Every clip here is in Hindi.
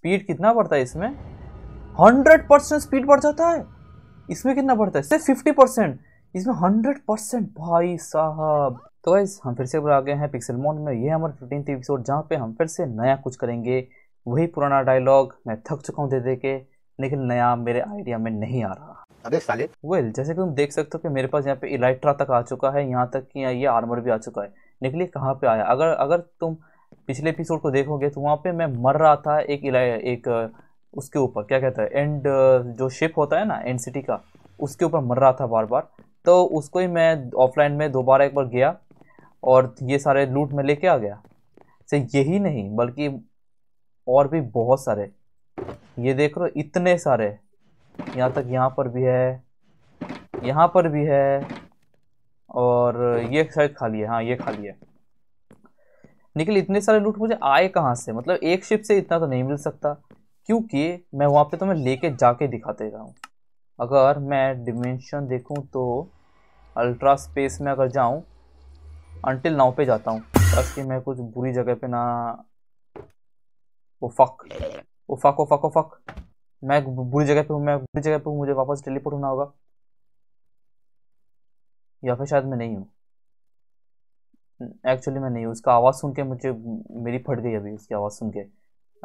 स्पीड कितना बढ़ता है इसमें हंड्रेड परसेंट स्पीड बढ़ जाता है इसमें कितना बढ़ता है सिर्फ फिफ्टी परसेंट इसमें हंड्रेड परसेंट भाई साहब तो वैस हम फिर से आ गए हैं पिक्सल मोन में ये हमारे फिफ्टीन एपिसोड जहाँ पे हम फिर से नया कुछ करेंगे वही पुराना डायलॉग मैं थक चुका हूँ दे दे के लेकिन नया मेरे आइडिया में नहीं आ रहा वेल well, जैसे कि तुम देख सकते हो कि मेरे पास यहाँ पे इलाइट्रा तक आ चुका है यहाँ तक कि ये आर्मर भी आ चुका है निकली कहाँ पे आया अगर अगर तुम पिछले एपिसोड को देखोगे तो वहाँ पे मैं मर रहा था एक एक उसके ऊपर क्या कहता है एंड जो शिप होता है ना एंड सिटी का उसके ऊपर मर रहा था बार बार तो उसको ही मैं ऑफलाइन में दोबारा एक बार गया और ये सारे लूट में लेके आ गया से यही नहीं बल्कि और भी बहुत सारे ये देख रहे इतने सारे यहाँ तक यहाँ पर भी है यहाँ पर भी है और ये शायद खाली है हाँ ये खाली है निकले इतने सारे लूट मुझे आए कहाँ से मतलब एक शिप से इतना तो नहीं मिल सकता क्योंकि मैं वहाँ पे तो मैं लेके जाके दिखाते जाऊँ अगर मैं डिमेंशन देखूँ तो अल्ट्रा स्पेस में अगर जाऊँ अनटिल नाव पे जाता हूँ ताकि मैं कुछ बुरी जगह पे ना वो फक वो फक वो फक वो फक मैं बुरी जगह पे हूँ मैं बुरी जगह पे हूँ मुझे वापस टेलीपोर्ट होना होगा या फिर शायद मैं नहीं हूँ एक्चुअली मैं नहीं उसका आवाज़ सुन के मुझे मेरी फट गई अभी उसकी आवाज़ सुन के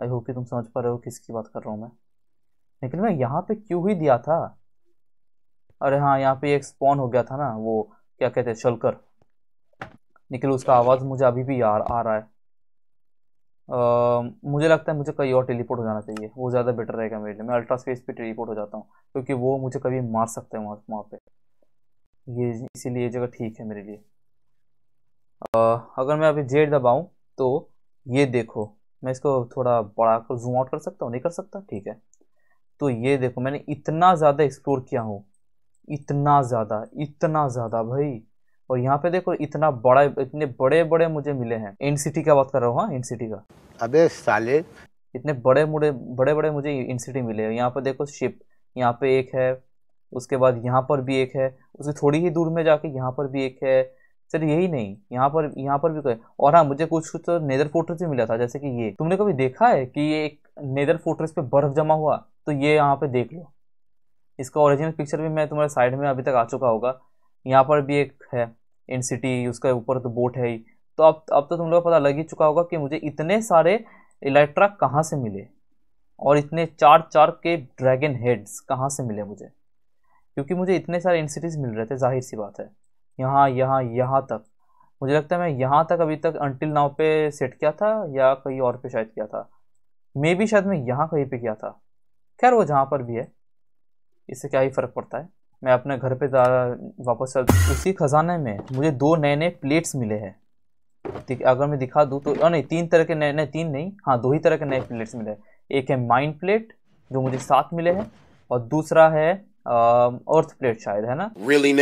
आई होप कि तुम समझ पा रहे हो किसकी बात कर रहा हूँ मैं लेकिन मैं यहाँ पे क्यों ही दिया था अरे हाँ यहाँ पे एक स्पॉन हो गया था ना वो क्या कहते हैं शलकर निकल उसका आवाज़ मुझे अभी भी यार आ रहा है आ, मुझे लगता है मुझे कहीं और टेलीपोर्ट हो जाना चाहिए वो ज़्यादा बेटर रहेगा मेरे लिए मैं अल्ट्रा स्पेस पे टेलीपोर्ट हो जाता हूँ क्योंकि वो मुझे कभी मार सकते हैं वहाँ वहाँ पे ये इसीलिए ये जगह ठीक है मेरे लिए अगर मैं अभी जेड दबाऊं तो ये देखो मैं इसको थोड़ा बड़ा कर जूम आउट कर सकता हूँ नहीं कर सकता ठीक है तो ये देखो मैंने इतना ज़्यादा एक्सप्लोर किया हूँ इतना ज़्यादा इतना ज़्यादा भाई और यहाँ पे देखो इतना बड़ा इतने बड़े बड़े मुझे मिले हैं इन सिटी का बात कर रहा हूँ हाँ इन सिटी का अबे साले इतने बड़े मुड़े बड़े बड़े मुझे इन सिटी मिले हैं यहाँ पे देखो शिप यहाँ पे एक है उसके बाद यहाँ पर भी एक है उससे थोड़ी ही दूर में जाके यहाँ पर भी एक है सर तो यही नहीं यहाँ पर यहाँ पर भी कोई और हाँ मुझे कुछ कुछ नेदर फोर्ट्रेस भी मिला था जैसे कि ये तुमने कभी देखा है कि ये एक नेदर फोर्ट्रेस पे बर्फ जमा हुआ तो ये यहाँ पे देख लो इसका ओरिजिनल पिक्चर भी मैं तुम्हारे साइड में अभी तक आ चुका होगा यहाँ पर भी एक है इन सिटी उसके ऊपर तो बोट है ही तो अब अब तो तुम लोग पता लग ही चुका होगा कि मुझे इतने सारे इलेक्ट्रा कहाँ से मिले और इतने चार चार के ड्रैगन हेड्स कहाँ से मिले मुझे क्योंकि मुझे इतने सारे सिटीज मिल रहे थे जाहिर सी बात है यहाँ यहाँ यहाँ तक मुझे लगता है मैं यहाँ तक अभी तक अनटिल नाव पे सेट किया था या कहीं और पे शायद किया था मे भी शायद मैं यहाँ कहीं पे किया था खैर वो जहाँ पर भी है इससे क्या ही फ़र्क पड़ता है मैं अपने घर पे वापस चल उसी खजाने में मुझे दो नए नए प्लेट्स मिले हैं अगर मैं दिखा दूँ तो नहीं तीन तरह के नए नए तीन नहीं हाँ दो ही तरह के नए प्लेट्स मिले हैं एक है माइंड प्लेट जो मुझे साथ मिले हैं और दूसरा है अर्थ प्लेट शायद है ना really,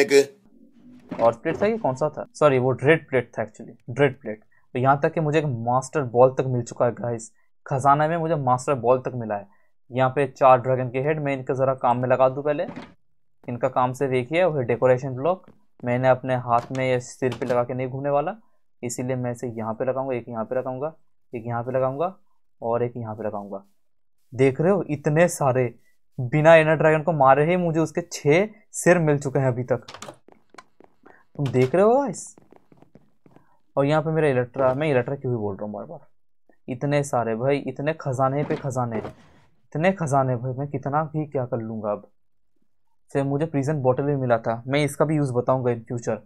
और प्लेट था ये कौन सा था सॉरी वो ड्रेड प्लेट था एक्चुअली ड्रेड प्लेट तो यहाँ तक कि मुझे एक मास्टर बॉल तक मिल चुका है गाइस खजाना में मुझे मास्टर बॉल तक मिला है यहाँ पे चार ड्रैगन के हेड मैं इनका ज़रा काम में लगा दूँ पहले इनका काम सिर्फ एक ही है वह डेकोरेशन ब्लॉक मैंने अपने हाथ में या सिर पर लगा के नहीं घूमने वाला इसीलिए मैं इसे यहाँ पर लगाऊंगा एक यहाँ पर लगाऊंगा एक यहाँ पर लगाऊंगा और एक यहाँ पर लगाऊंगा देख रहे हो इतने सारे बिना इनर ड्रैगन को मारे ही मुझे उसके छः सिर मिल चुके हैं अभी तक तुम देख रहे हो गाइस और यहाँ पे मेरा इलेक्ट्रा मैं इलेक्ट्रा क्यों बोल रहा हूँ बार बार इतने सारे भाई इतने खजाने पे खजाने इतने खजाने भाई मैं कितना भी क्या कर लूँगा अब फिर मुझे प्रीजन बॉटल भी मिला था मैं इसका भी यूज़ बताऊँगा इन फ्यूचर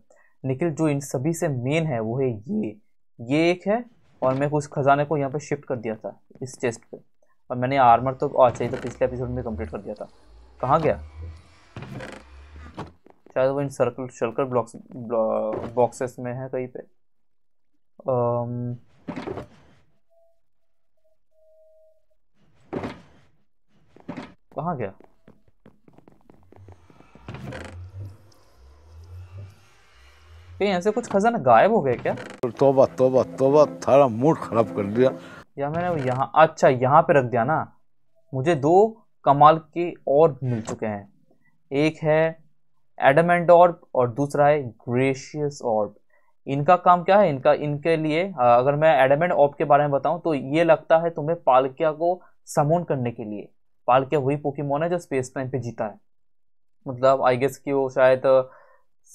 लेकिन जो इन सभी से मेन है वो है ये ये एक है और मैं उस खजाने को यहाँ पे शिफ्ट कर दिया था इस चेस्ट पे और मैंने आर्मर तो अच्छा ये तो पिछले एपिसोड में कंप्लीट कर दिया था कहाँ गया शायद वो इन सर्कल सर्कल ब्लॉक्स बॉक्सेस में है कहीं पे um, कहा गया ऐसे कुछ खजाना गायब हो गया क्या तोबा तोबा तोबा थारा मूड खराब कर दिया या मैंने यहाँ अच्छा यहाँ पे रख दिया ना मुझे दो कमाल के और मिल चुके हैं एक है एडमेंट ऑर्ब और दूसरा है ग्रेशियस ऑर्ब इनका काम क्या है इनका इनके लिए अगर मैं एडमेंट ऑर्ब के बारे में बताऊं तो ये लगता है तुम्हें पालकिया को समून करने के लिए पालकिया वही पोकेमोन है जो स्पेस टाइम पे जीता है मतलब आई गेस कि वो शायद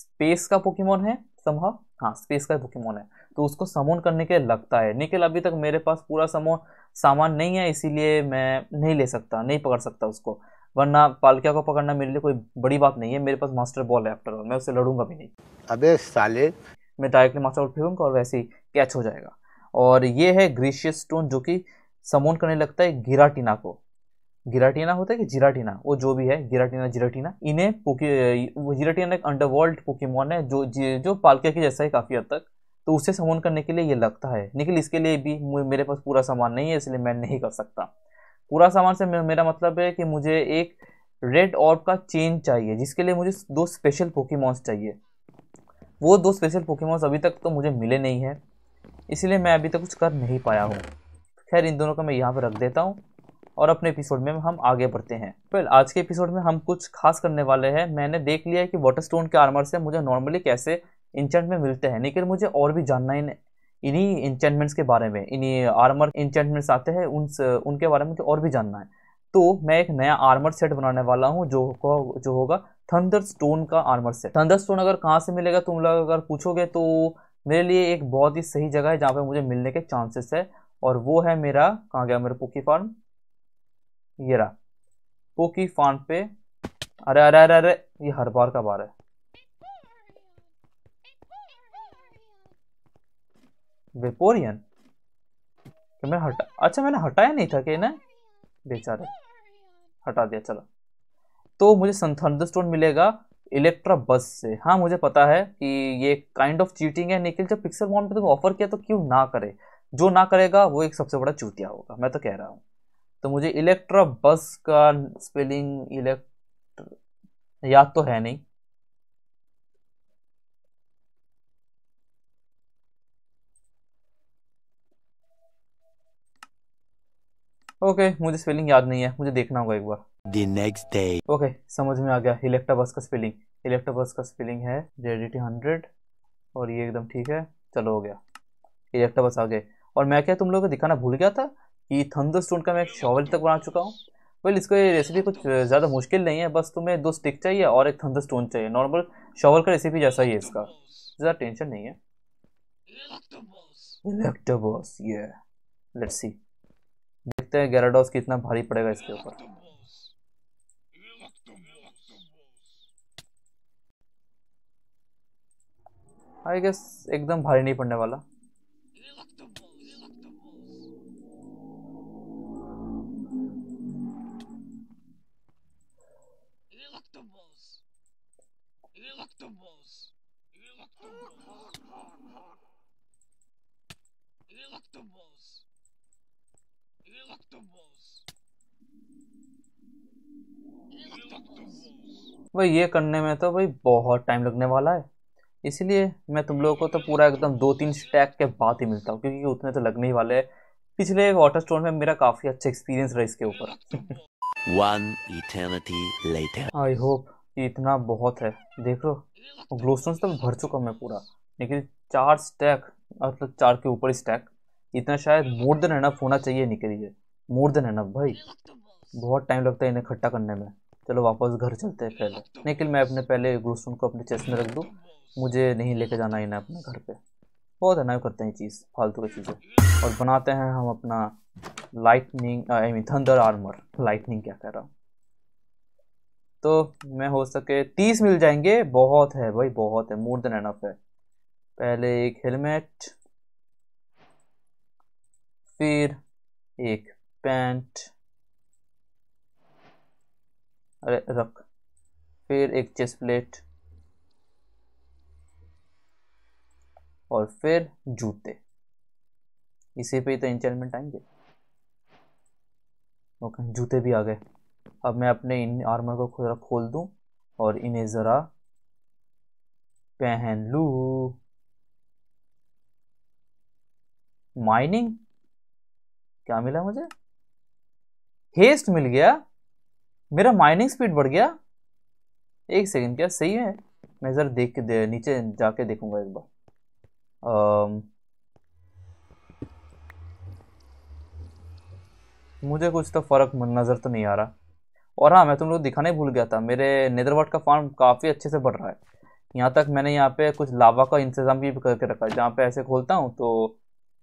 स्पेस का पोकेमोन है संभव हाँ स्पेस का पोकेमोन है तो उसको समोन करने के लिए लगता है निकल अभी तक मेरे पास पूरा समोन सामान नहीं है इसीलिए मैं नहीं ले सकता नहीं पकड़ सकता उसको वरना पालकिया को पकड़ना मेरे लिए कोई बड़ी बात नहीं है मेरे पास मास्टर बॉल है आफ्टर ऑल मैं उससे लड़ूंगा भी नहीं अबे साले मैं डायरेक्टली मास्टर बॉल फेंकूंगा और वैसे ही कैच हो जाएगा और ये है ग्रीशियस स्टोन जो कि समोन करने लगता है गिराटीना को गिराटीना होता है कि जिराटीना वो जो भी है गिराटीना जिराटीना इन्हें जिराटीना एक अंडरवर्ल्ड पोकेमोन है जो जो पालकिया के जैसा है काफ़ी हद तक तो उसे समोन करने के लिए ये लगता है लेकिन इसके लिए भी मेरे पास पूरा सामान नहीं है इसलिए मैं नहीं कर सकता पूरा सामान से मेरा मतलब है कि मुझे एक रेड ऑर्ब का चेन चाहिए जिसके लिए मुझे दो स्पेशल पोकेमॉन्स चाहिए वो दो स्पेशल पोकेमॉन्स अभी तक तो मुझे मिले नहीं हैं इसलिए मैं अभी तक कुछ कर नहीं पाया हूँ खैर इन दोनों का मैं यहाँ पर रख देता हूँ और अपने एपिसोड में हम आगे बढ़ते हैं फिर आज के एपिसोड में हम कुछ खास करने वाले हैं मैंने देख लिया है कि वाटर स्टोन के आर्मर से मुझे नॉर्मली कैसे इंचेंट में मिलते हैं लेकिन मुझे और भी जानना ही इन्हीं इंचेंटमेंट्स के बारे में इन्हीं आर्मर इंचेंटमेंट्स आते हैं उन उनके बारे में और भी जानना है तो मैं एक नया आर्मर सेट बनाने वाला हूँ जो जो होगा थंडर स्टोन का आर्मर सेट थंडर स्टोन अगर कहाँ से मिलेगा तुम लोग अगर पूछोगे तो मेरे लिए एक बहुत ही सही जगह है जहाँ पे मुझे मिलने के चांसेस है और वो है मेरा कहाँ गया मेरा पोकी फार्म ये रहा पोकी फार्म पे अरे अरे अरे अरे ये हर बार का बार है वेपोरियन तो मैं हटा अच्छा मैंने हटाया नहीं था कि ना बेचारे हटा दिया चलो तो मुझे सन मिलेगा इलेक्ट्रा बस से हाँ मुझे पता है कि ये काइंड ऑफ चीटिंग है निकल जब पिक्सल मॉन पे तुम ऑफर किया तो क्यों ना करे जो ना करेगा वो एक सबसे बड़ा चूतिया होगा मैं तो कह रहा हूँ तो मुझे इलेक्ट्रा बस का स्पेलिंग इलेक्ट याद तो है नहीं ओके मुझे स्पेलिंग याद नहीं है मुझे देखना होगा एक बार दी नेक्स्ट डे ओके समझ में आ गया इलेक्ट्रा बस का स्पेलिंग इलेक्ट्रा बस का स्पेलिंग है जेड टी हंड्रेड और ये एकदम ठीक है चलो हो गया इलेक्ट्रा बस आ गए और मैं क्या तुम लोगों को दिखाना भूल गया था कि थंडर स्टोन का मैं एक शॉवल तक बना चुका हूँ वेल इसको ये रेसिपी कुछ ज़्यादा मुश्किल नहीं है बस तुम्हें दो स्टिक चाहिए और एक थंडर स्टोन चाहिए नॉर्मल शॉवल का रेसिपी जैसा ही है इसका ज़्यादा टेंशन नहीं है इलेक्ट्रा बॉस ये लेट्स सी देखते हैं गैराडोस कितना भारी पड़ेगा इसके ऊपर आई गेस एकदम भारी नहीं पड़ने वाला Electabuzz! भाई ये करने में तो भाई बहुत टाइम लगने वाला है इसलिए मैं तुम लोगों को तो पूरा एकदम दो तीन स्टैक के बाद ही मिलता हूँ क्योंकि उतने तो लगने ही वाले हैं पिछले वाटर स्टोन में मेरा काफ़ी अच्छा एक्सपीरियंस रहा इसके ऊपर आई होप इतना बहुत है देख लो स्टोन तो भर चुका हूँ मैं पूरा लेकिन चार स्टैक मतलब चार के ऊपर स्टैक इतना शायद मोर देन एनफ होना चाहिए निकलिए मोर देन एनफ भाई बहुत टाइम लगता है इन्हें इकट्ठा करने में चलो वापस घर चलते हैं पहले लेकिन मैं अपने पहले ग्लूस्टोन को अपने चेस्ट में रख दूँ मुझे नहीं लेके जाना इन्हें अपने घर पे बहुत अनाव करते हैं चीज़ फालतू की चीज़ें और बनाते हैं हम अपना lightning I mean thunder armour lightning क्या कह रहा हूँ तो मैं हो सके तीस मिल जाएंगे बहुत है भाई बहुत है मोर देन एनफ है पहले एक हेलमेट फिर एक पैंट अरे रख फिर एक चेस्ट प्लेट और फिर जूते इसी पे ही तो इंचमेंट आएंगे ओके जूते भी आ गए अब मैं अपने इन आर्मर को खुद खोल दूं और इन्हें ज़रा पहन लू माइनिंग क्या मिला मुझे हेस्ट मिल गया मेरा माइनिंग स्पीड बढ़ गया एक सेकंड क्या सही है मैं ज़रा देख के दे, नीचे जाके देखूंगा एक बार आम, मुझे कुछ तो फ़र्क नज़र तो नहीं आ रहा और हाँ मैं तुम लोग दिखाने भूल गया था मेरे नेदरवर्ट का फार्म काफ़ी अच्छे से बढ़ रहा है यहाँ तक मैंने यहाँ पे कुछ लावा का इंतज़ाम भी करके रखा है जहाँ पे ऐसे खोलता हूँ तो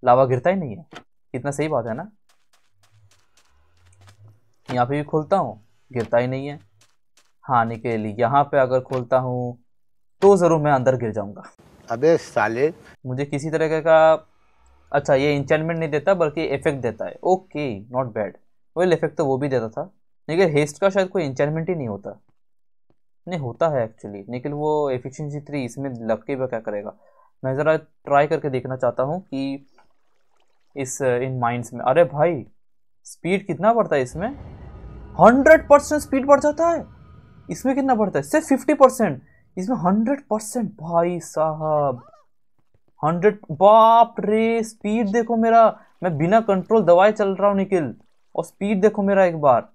लावा गिरता ही नहीं है कितना सही बात है ना यहाँ पे भी खोलता हूँ गिरता ही नहीं है हाँ निकेल यहाँ पे अगर खोलता हूँ तो ज़रूर मैं अंदर गिर जाऊँगा अबे साले मुझे किसी तरह का अच्छा ये इंचमेंट नहीं देता बल्कि इफेक्ट देता है okay not bad well effect तो वो भी देता था लेकिन हेस्ट का शायद कोई इंचमेंट ही नहीं होता नहीं होता है एक्चुअली लेकिन वो एफिशिएंसी थ्री इसमें लग के क्या करेगा मैं ज़रा ट्राई करके देखना चाहता हूँ कि इस इन माइंड्स में अरे भाई स्पीड कितना बढ़ता है इसमें हंड्रेड परसेंट स्पीड बढ़ जाता है इसमें कितना बढ़ता है सिर्फ फिफ्टी परसेंट इसमें हंड्रेड परसेंट भाई साहब हंड्रेड बाप रे स्पीड देखो मेरा मैं बिना कंट्रोल दवाई चल रहा हूँ निखिल और स्पीड देखो मेरा एक बार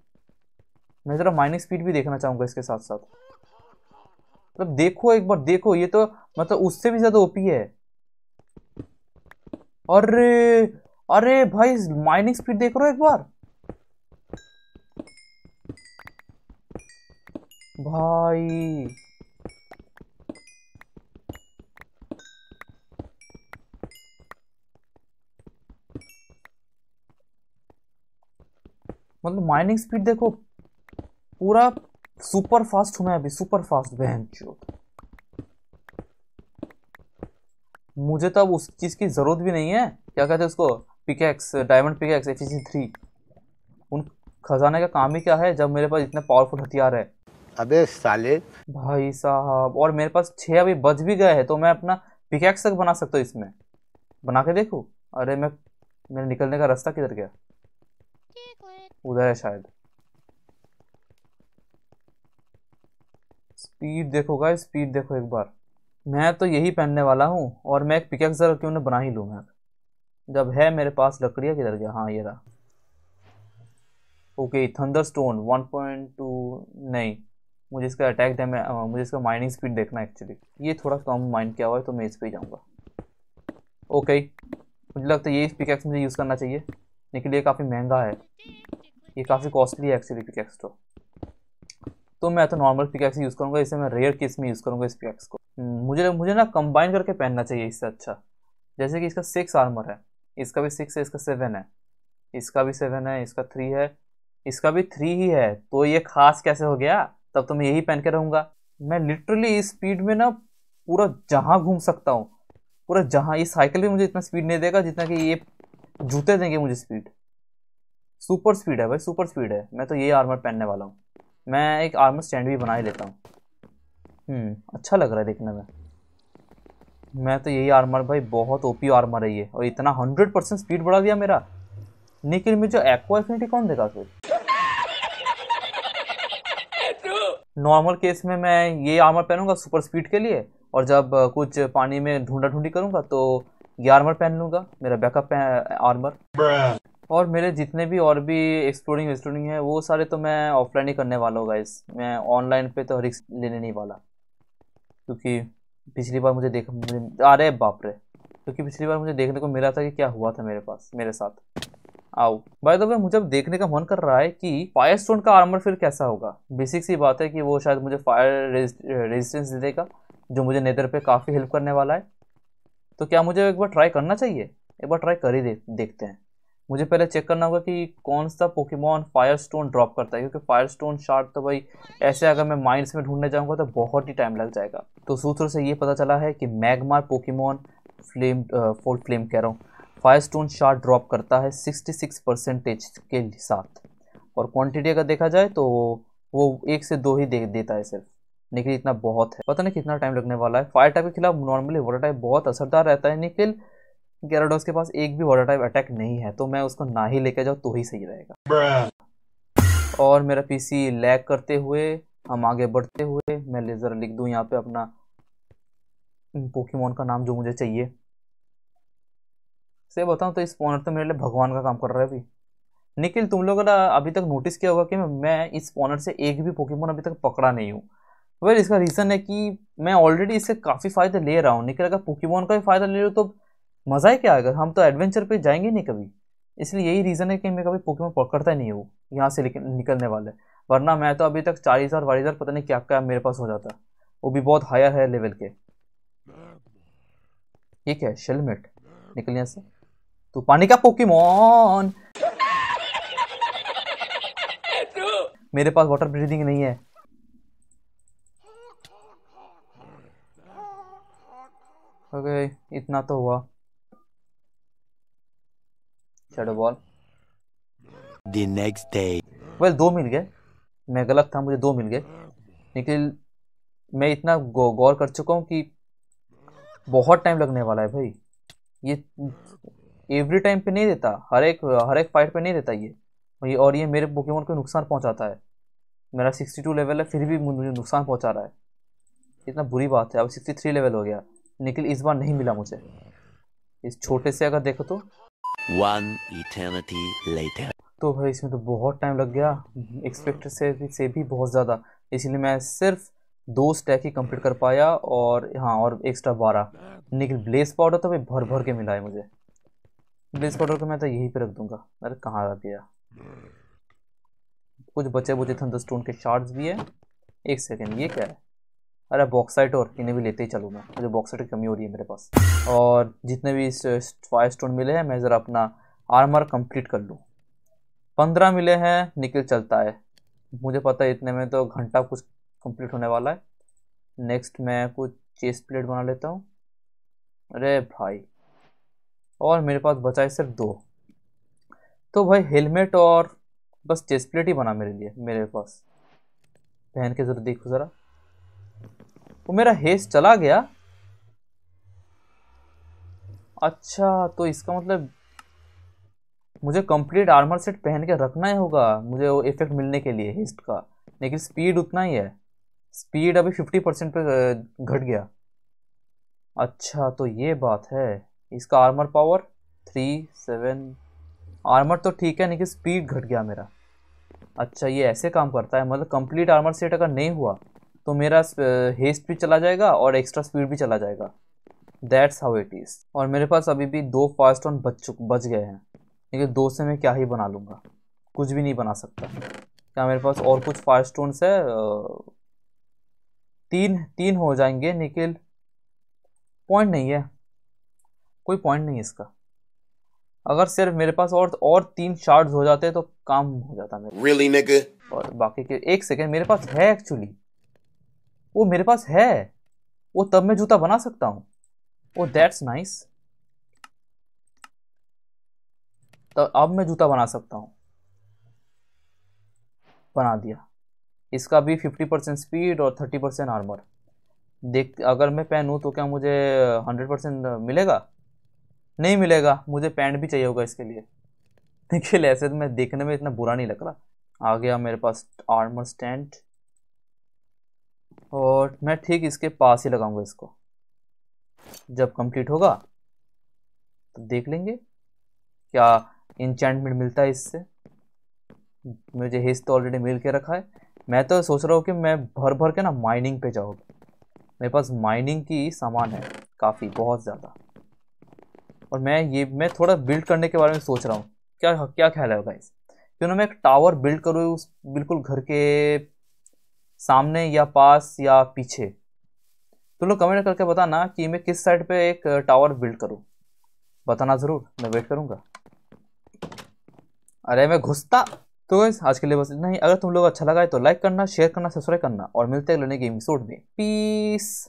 मैं ज़रा माइनिंग स्पीड भी देखना चाहूँगा इसके साथ साथ मतलब देखो एक बार देखो ये तो मतलब उससे भी ज़्यादा ओपी है अरे अरे भाई माइनिंग स्पीड देख रहे हो एक बार भाई मतलब माइनिंग स्पीड देखो पूरा सुपर फास्ट हूं मैं अभी सुपर फास्ट बहन चो मुझे तब तो उस चीज की जरूरत भी नहीं है क्या कहते हैं उसको pickaxe diamond pickaxe efficiency three उन खजाने का काम ही क्या है जब मेरे पास इतने पावरफुल हथियार है अबे साले भाई साहब और मेरे पास छह अभी बच भी गए हैं तो मैं अपना पिकैक्स तक बना सकता हूँ इसमें बना के देखू अरे मैं मेरे निकलने का रास्ता किधर गया उधर है शायद स्पीड देखो गाइस स्पीड देखो एक बार मैं तो यही पहनने वाला हूँ और मैं एक पिकैक्स जरा क्यों बना ही लूँ मैं जब है मेरे पास लकड़ियाँ किधर गया हाँ ये रहा okay thunder stone one point two नहीं मुझे इसका अटैक डैमे मुझे इसका माइनिंग स्पीड देखना एक्चुअली ये थोड़ा कम माइन किया हुआ है तो मैं इस पर जाऊँगा ओके मुझे लगता है ये पिकैक्स मुझे यूज़ करना चाहिए लेकिन ये काफ़ी महंगा है ये काफ़ी कॉस्टली है एक्चुअली पिकैक्स तो तो मैं तो नॉर्मल पिकैक्स यूज़ करूँगा इसे मैं रेयर केस में यूज़ करूँगा इस पिकैक्स को हम्म, मुझे मुझे ना कंबाइन करके पहनना चाहिए इससे अच्छा जैसे कि इसका सिक्स आर्मर है इसका भी सिक्स है इसका सेवन है इसका भी सेवन है इसका थ्री है इसका भी थ्री ही है तो ये खास कैसे हो गया तब तो मैं यही पहन के रहूँगा मैं लिटरली इस स्पीड में ना पूरा जहाँ घूम सकता हूँ पूरा जहाँ ये साइकिल भी मुझे इतना स्पीड नहीं देगा जितना कि ये जूते देंगे मुझे स्पीड सुपर स्पीड है भाई सुपर स्पीड है मैं तो ये आर्मर पहनने वाला हूँ मैं एक आर्मर स्टैंड भी बना ही लेता हूँ हम्म, अच्छा लग रहा है देखने में मैं तो यही आर्मर भाई बहुत ओपी आर्मर है ये और इतना हंड्रेड परसेंट स्पीड बढ़ा दिया मेरा लेकिन मुझे एक्वाफिनिटी कौन देगा फिर नॉर्मल केस में मैं ये आर्मर पहनूंगा सुपर स्पीड के लिए और जब कुछ पानी में ढूंढा ढूंढी करूंगा तो ये आर्मर पहन लूंगा मेरा बैकअप आर्मर और मेरे जितने भी और भी एक्सप्लोरिंग एक्सप्लोरिंग है वो सारे तो मैं ऑफलाइन ही करने वाला होगा इस मैं ऑनलाइन पे तो रिस्क लेने नहीं वाला क्योंकि पिछली बार मुझे देख अरे बाप रे क्योंकि पिछली बार मुझे देखने को मिला था कि क्या हुआ था मेरे पास मेरे साथ आओ बाय द वे मुझे देखने का मन कर रहा है कि फायर स्टोन का आर्मर फिर कैसा होगा बेसिक सी बात है कि वो शायद मुझे फायर रेजिस्टेंस दे देगा जो मुझे नेदर पे काफ़ी हेल्प करने वाला है तो क्या मुझे एक बार ट्राई करना चाहिए एक बार ट्राई कर ही दे, देखते हैं मुझे पहले चेक करना होगा कि कौन सा पोकेमॉन फायर स्टोन ड्रॉप करता है क्योंकि फायर स्टोन शार्ट तो भाई ऐसे अगर मैं माइंड्स में ढूंढने जाऊंगा तो बहुत ही टाइम लग जाएगा तो सूत्र से ये पता चला है कि Magmar Pokemon flame fort flame कह रहा हूँ फाइव स्टोन शार्ट ड्रॉप करता है 66 परसेंटेज के साथ और क्वांटिटी अगर देखा जाए तो वो एक से दो ही दे देता है सिर्फ निकल इतना बहुत है पता नहीं कितना टाइम लगने वाला है फायर टाइप के खिलाफ नॉर्मली वाटर टाइप बहुत असरदार रहता है निकल गैराडोस के पास एक भी वाटर टाइप अटैक नहीं है तो मैं उसको ना ही लेके जाऊँ तो ही सही रहेगा और मेरा पीसी लैग करते हुए हम आगे बढ़ते हुए मैं लेज़र लिख दूँ यहाँ पे अपना पोकेमोन का नाम जो मुझे चाहिए से बताऊँ तो इस स्पॉनर तो मेरे लिए भगवान का काम कर रहा है अभी निखिल तुम लोगों ने अभी तक नोटिस किया होगा कि मैं इस स्पॉनर से एक भी पोकेमोन अभी तक पकड़ा नहीं हूँ वेल well, इसका रीज़न है कि मैं ऑलरेडी इससे काफ़ी फ़ायदे ले रहा हूँ निखिल अगर पोकेमोन का भी फ़ायदा ले रहे तो मज़ा ही क्या आएगा हम तो एडवेंचर पे जाएंगे नहीं कभी इसलिए यही रीज़न है कि मैं कभी पोकेमोन पकड़ता नहीं हूँ यहाँ से निकलने वाले वरना मैं तो अभी तक चालीस हज़ार वालीस हज़ार पता नहीं क्या क्या मेरे पास हो जाता वो भी बहुत हायर है लेवल के ठीक है शेलमेट निकल यहाँ से तो पानी का पोकेमोन मेरे पास वाटर ब्रीदिंग नहीं है ओके इतना तो हुआ shadow ball the next day well दो मिल गए मैं गलत था मुझे दो मिल गए लेकिन मैं इतना गौर कर चुका हूँ कि बहुत टाइम लगने वाला है भाई ये एवरी टाइम पे नहीं देता हर एक हर एक फाइट पे नहीं देता ये और ये मेरे पोकेमोन को नुकसान पहुंचाता है मेरा सिक्सटी टू लेवल है फिर भी मुझे नुकसान पहुंचा रहा है इतना बुरी बात है अब सिक्सटी थ्री लेवल हो गया निखिल इस बार नहीं मिला मुझे इस छोटे से अगर देखो तो वन इटर्निटी लेटर तो भाई इसमें तो बहुत टाइम लग गया एक्सपेक्ट से भी से भी बहुत ज़्यादा इसलिए मैं सिर्फ दो स्टैक ही कंप्लीट कर पाया और हाँ और एक्स्ट्रा बारह निकल ब्लेस पाउडर तो भाई भर भर के मिला है मुझे ब्लेस पाउडर को मैं तो यहीं पे रख दूंगा अरे कहाँ रख गया कुछ बचे बुचे थंडरस्टोन के शार्ड्स भी है एक सेकेंड ये क्या है अरे बॉक्साइट और इन्हें भी लेते ही चलूँ मैं मुझे बॉक्साइट की कमी हो रही है मेरे पास और जितने भी फायर स्टोन मिले हैं मैं ज़रा अपना आर्मर कंप्लीट कर लूँ पंद्रह मिले हैं निकल चलता है मुझे पता है इतने में तो घंटा कुछ कंप्लीट होने वाला है नेक्स्ट मैं कुछ चेस्ट प्लेट बना लेता हूँ अरे भाई और मेरे पास बचा है सिर्फ दो तो भाई हेलमेट और बस चेस्ट प्लेट ही बना मेरे लिए मेरे पास पहन के ज़रा देखो ज़रा वो मेरा हेस चला गया अच्छा तो इसका मतलब मुझे कंप्लीट आर्मर सेट पहन के रखना ही होगा मुझे वो इफेक्ट मिलने के लिए हिस्ट का लेकिन स्पीड उतना ही है स्पीड अभी फिफ्टी परसेंट पर घट गया अच्छा तो ये बात है इसका armour power three seven armour तो ठीक है लेकिन स्पीड घट गया मेरा अच्छा ये ऐसे काम करता है मतलब कंप्लीट आर्मर सेट अगर नहीं हुआ तो मेरा हेस्ट भी चला जाएगा और एक्स्ट्रा स्पीड भी चला जाएगा दैट्स हाउ इट इज़ और मेरे पास अभी भी दो फास्ट ऑन बच चुक बच गए हैं लेकिन दो से मैं क्या ही बना लूँगा कुछ भी नहीं बना सकता क्या मेरे पास और कुछ फायर स्टोन्स है तीन तीन हो जाएंगे निकिल पॉइंट नहीं है कोई पॉइंट नहीं इसका अगर सिर्फ मेरे पास और और तीन शार्ट हो जाते तो काम हो जाता मेरे really, और बाकी के एक सेकेंड मेरे पास है एक्चुअली वो मेरे पास है वो तब मैं जूता बना सकता हूँ वो दैट्स नाइस तो अब मैं जूता बना सकता हूँ बना दिया इसका भी फिफ्टी परसेंट स्पीड और थर्टी परसेंट आर्मर देख अगर मैं पहनूँ तो क्या मुझे हंड्रेड परसेंट मिलेगा नहीं मिलेगा मुझे पैंट भी चाहिए होगा इसके लिए देखिए तो मैं देखने में इतना बुरा नहीं लग रहा आ गया मेरे पास आर्मर स्टैंड और मैं ठीक इसके पास ही लगाऊंगा इसको जब कंप्लीट होगा तो देख लेंगे क्या इंचमेंट मिलता है इससे मुझे हिस्स तो ऑलरेडी मिल के रखा है मैं तो सोच रहा हूँ कि मैं भर भर के ना माइनिंग पे जाऊँगी मेरे पास माइनिंग की सामान है काफ़ी बहुत ज़्यादा और मैं ये मैं थोड़ा बिल्ड करने के बारे में सोच रहा हूँ क्या क्या ख्याल है गाइस क्यों ना मैं एक टावर बिल्ड करूँ उस बिल्कुल घर के सामने या पास या पीछे तुम तो लोग कमेंट करके बताना कि मैं किस साइड पे एक टावर बिल्ड करूँ बताना ज़रूर मैं वेट करूँगा अरे मैं घुसता तो गाइस आज के लिए बस नहीं अगर तुम लोग अच्छा लगा है तो लाइक करना शेयर करना सब्सक्राइब करना और मिलते हैं लेने गेम एपिसोड में पीस